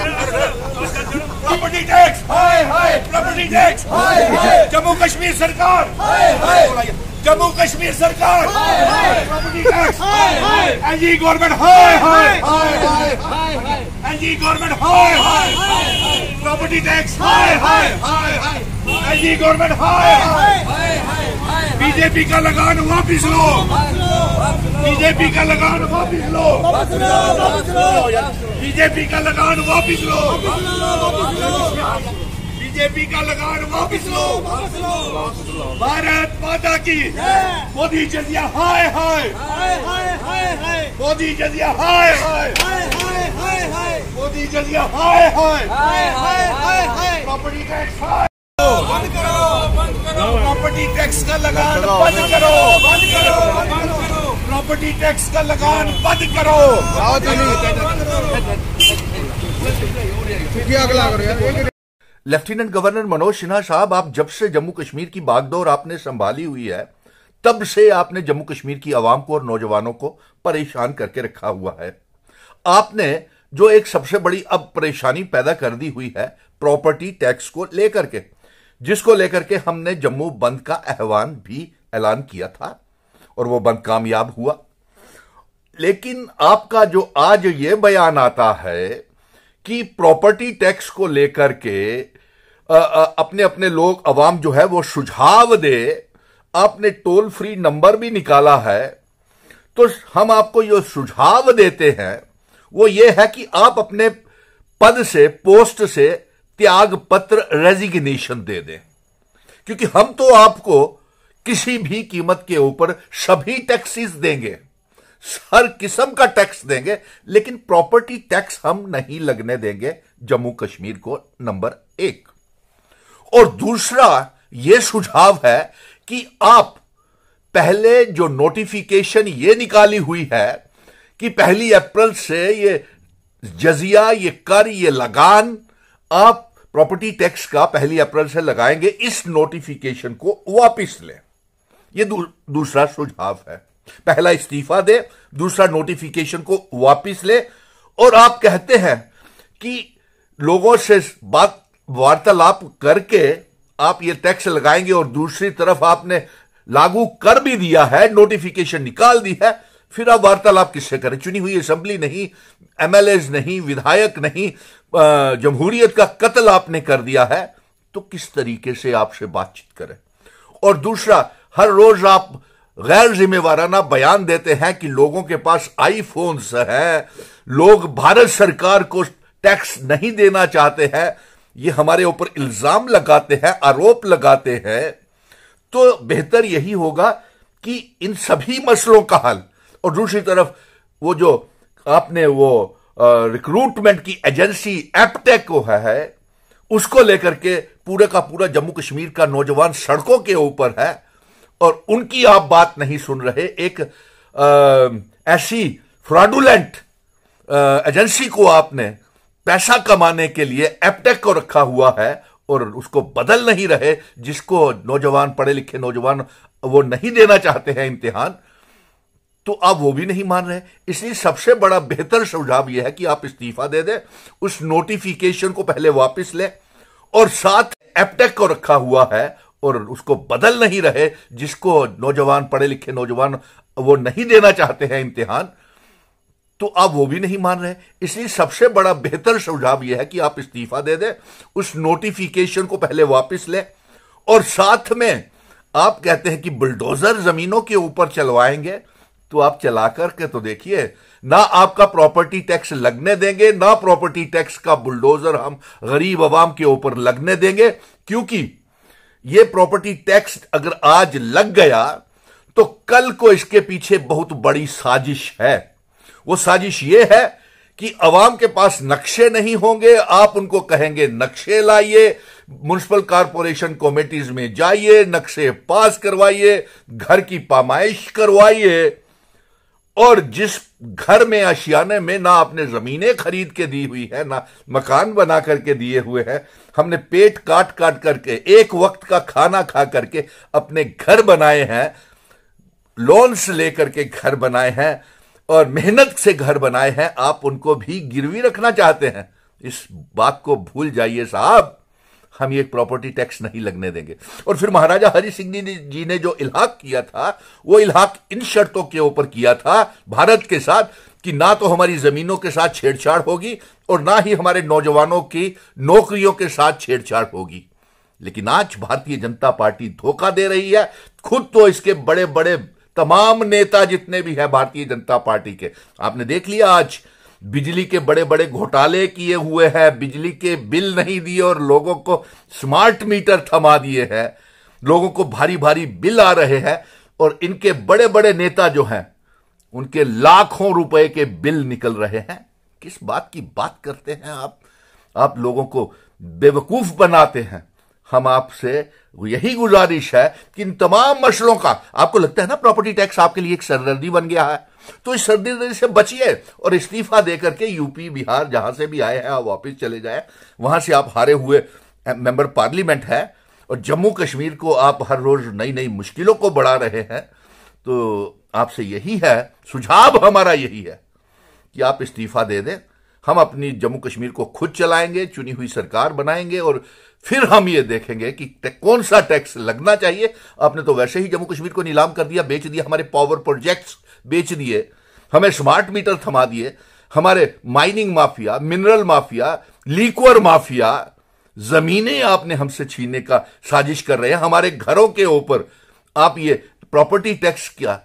property tax हाय हाय property tax हाय हाय जम्मू कश्मीर सरकार हाय हाय जम्मू कश्मीर सरकार प्रॉपर्टी टैक्स गवर्नमेंट हाय हाय एनजी गवर्नमेंट हाय हाय प्रॉपर्टी टैक्स हाय हाय एनजी गवर्नमेंट हाय बीजेपी का लगान वापिस लो बीजेपी का लगान वापिस लो बीजेपी का लगान वापिस लो बीजेपी का लगान वापिस लो भारत माता की मोदी जजिया हाय हाय मोदी जजिया हाय हाय मोदी जजिया हाय हाय प्रॉपर्टी टैक्स हाय बंद करो प्रॉपर्टी टैक्स का लगान बंद करो बंद करो प्रॉपर्टी टैक्स का लगान बंद करो लेफ्टिनेंट गवर्नर मनोज सिन्हा साहब आप जब से जम्मू कश्मीर की बागडोर आपने संभाली हुई है तब से आपने जम्मू कश्मीर की आवाम को और नौजवानों को परेशान करके रखा हुआ है आपने जो एक सबसे बड़ी अब परेशानी पैदा कर दी हुई है प्रॉपर्टी टैक्स को लेकर के जिसको लेकर के हमने जम्मू बंद का आह्वान भी ऐलान किया था और वो बंद कामयाब हुआ लेकिन आपका जो आज ये बयान आता है कि प्रॉपर्टी टैक्स को लेकर के अपने अपने लोग अवाम जो है वो सुझाव दे आपने टोल फ्री नंबर भी निकाला है तो हम आपको जो सुझाव देते हैं वो ये है कि आप अपने पद से पोस्ट से त्याग पत्र रेजिग्नेशन दे दें क्योंकि हम तो आपको किसी भी कीमत के ऊपर सभी टैक्सेस देंगे हर किस्म का टैक्स देंगे लेकिन प्रॉपर्टी टैक्स हम नहीं लगने देंगे जम्मू कश्मीर को नंबर एक और दूसरा यह सुझाव है कि आप पहले जो नोटिफिकेशन ये निकाली हुई है कि पहली अप्रैल से ये जजिया ये कर ये लगान आप प्रॉपर्टी टैक्स का पहली अप्रैल से लगाएंगे इस नोटिफिकेशन को वापस लें ये दू, दूसरा सुझाव है पहला इस्तीफा दे दूसरा नोटिफिकेशन को वापिस ले और आप कहते हैं कि लोगों से बात वार्तालाप करके आप ये टैक्स लगाएंगे और दूसरी तरफ आपने लागू कर भी दिया है नोटिफिकेशन निकाल दी है फिर आप वार्तालाप किससे करें चुनी हुई असेंबली नहीं एमएलए नहीं विधायक नहीं जमहूरियत का कत्ल आपने कर दिया है तो किस तरीके से आपसे बातचीत करें और दूसरा हर रोज आप गैर जिम्मेवाराना बयान देते हैं कि लोगों के पास आईफोन्स हैं लोग भारत सरकार को टैक्स नहीं देना चाहते हैं ये हमारे ऊपर इल्जाम लगाते हैं आरोप लगाते हैं तो बेहतर यही होगा कि इन सभी मसलों का हल और दूसरी तरफ वो जो आपने वो रिक्रूटमेंट की एजेंसी एपटेक को है उसको लेकर के पूरे का पूरा जम्मू कश्मीर का नौजवान सड़कों के ऊपर है और उनकी आप बात नहीं सुन रहे एक आ, ऐसी फ्रॉडुलेंट एजेंसी को आपने पैसा कमाने के लिए एपटेक को रखा हुआ है और उसको बदल नहीं रहे जिसको नौजवान पढ़े लिखे नौजवान वो नहीं देना चाहते हैं इम्तिहान तो आप वो भी नहीं मान रहे इसलिए सबसे बड़ा बेहतर सुझाव यह है कि आप इस्तीफा दे दें उस नोटिफिकेशन को पहले वापस लें और साथ एपटेक को रखा हुआ है और उसको बदल नहीं रहे जिसको नौजवान पढ़े लिखे नौजवान वो नहीं देना चाहते हैं इम्तिहान तो आप वो भी नहीं मान रहे इसलिए सबसे बड़ा बेहतर सुझाव यह है कि आप इस्तीफा दे दें उस नोटिफिकेशन को पहले वापस लें और साथ में आप कहते हैं कि बुलडोजर जमीनों के ऊपर चलवाएंगे तो आप चला करके तो देखिए ना आपका प्रॉपर्टी टैक्स लगने देंगे ना प्रॉपर्टी टैक्स का बुलडोजर हम गरीब आवाम के ऊपर लगने देंगे क्योंकि ये प्रॉपर्टी टैक्स अगर आज लग गया तो कल को इसके पीछे बहुत बड़ी साजिश है वो साजिश ये है कि अवाम के पास नक्शे नहीं होंगे आप उनको कहेंगे नक्शे लाइए म्यूनसिपल कारपोरेशन कमेटीज में जाइए नक्शे पास करवाइए घर की पामाइश करवाइए और जिस घर में आशियाने में ना आपने जमीनें खरीद के दी हुई है ना मकान बना करके दिए हुए हैं हमने पेट काट काट करके एक वक्त का खाना खा करके अपने घर बनाए हैं लोन से लेकर के घर बनाए हैं और मेहनत से घर बनाए हैं आप उनको भी गिरवी रखना चाहते हैं इस बात को भूल जाइए साहब हम ये प्रॉपर्टी टैक्स नहीं लगने देंगे और फिर महाराजा हरि सिंह जी ने जो इलाहाक किया था वो इलाहाक इन शर्तों के ऊपर किया था भारत के साथ कि ना तो हमारी जमीनों के साथ छेड़छाड़ होगी और ना ही हमारे नौजवानों की नौकरियों के साथ छेड़छाड़ होगी लेकिन आज भारतीय जनता पार्टी धोखा दे रही है खुद तो इसके बड़े बड़े तमाम नेता जितने भी हैं भारतीय जनता पार्टी के आपने देख लिया आज बिजली के बड़े बड़े घोटाले किए हुए हैं बिजली के बिल नहीं दिए और लोगों को स्मार्ट मीटर थमा दिए हैं लोगों को भारी भारी बिल आ रहे हैं और इनके बड़े बड़े नेता जो हैं उनके लाखों रुपए के बिल निकल रहे हैं किस बात की बात करते हैं आप आप लोगों को बेवकूफ बनाते हैं हम आपसे यही गुजारिश है कि इन तमाम मसलों का आपको लगता है ना प्रॉपर्टी टैक्स आपके लिए एक सरदर्दी बन गया है तो इस सर्दी से बचिए और इस्तीफा दे करके यूपी बिहार जहां से भी आए हैं आप वापिस चले जाए वहां से आप हारे हुए मेंबर पार्लियामेंट है और जम्मू कश्मीर को आप हर रोज नई नई मुश्किलों को बढ़ा रहे हैं तो आपसे यही है सुझाव हमारा यही है कि आप इस्तीफा दे दें हम अपनी जम्मू कश्मीर को खुद चलाएंगे चुनी हुई सरकार बनाएंगे और फिर हम ये देखेंगे कि कौन सा टैक्स लगना चाहिए आपने तो वैसे ही जम्मू कश्मीर को नीलाम कर दिया बेच दिया हमारे पावर प्रोजेक्ट्स बेच दिए हमें स्मार्ट मीटर थमा दिए हमारे mining mafia mineral mafia liquor mafia जमीनें आपने हमसे छीनने का साजिश कर रहे हैं हमारे घरों के ऊपर आप ये प्रॉपर्टी टैक्स क्या